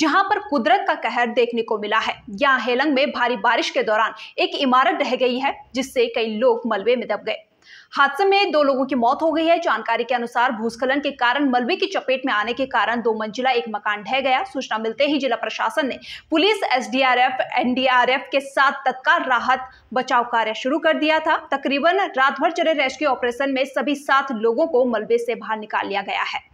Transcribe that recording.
जहां पर कुदरत का कहर देखने को मिला है यहाँ हेलंग में भारी बारिश के दौरान एक इमारत ढह गई है जिससे कई लोग मलबे में दब गए हादसे में दो लोगों की मौत हो गई है जानकारी के अनुसार भूस्खलन के कारण मलबे की चपेट में आने के कारण दो मंजिला एक मकान ढह गया सूचना मिलते ही जिला प्रशासन ने पुलिस एसडीआरएफ एनडीआरएफ के साथ तत्काल राहत बचाव कार्य शुरू कर दिया था तकरीबन रात भर चले रेस्क्यू ऑपरेशन में सभी सात लोगों को मलबे से बाहर निकाल लिया गया है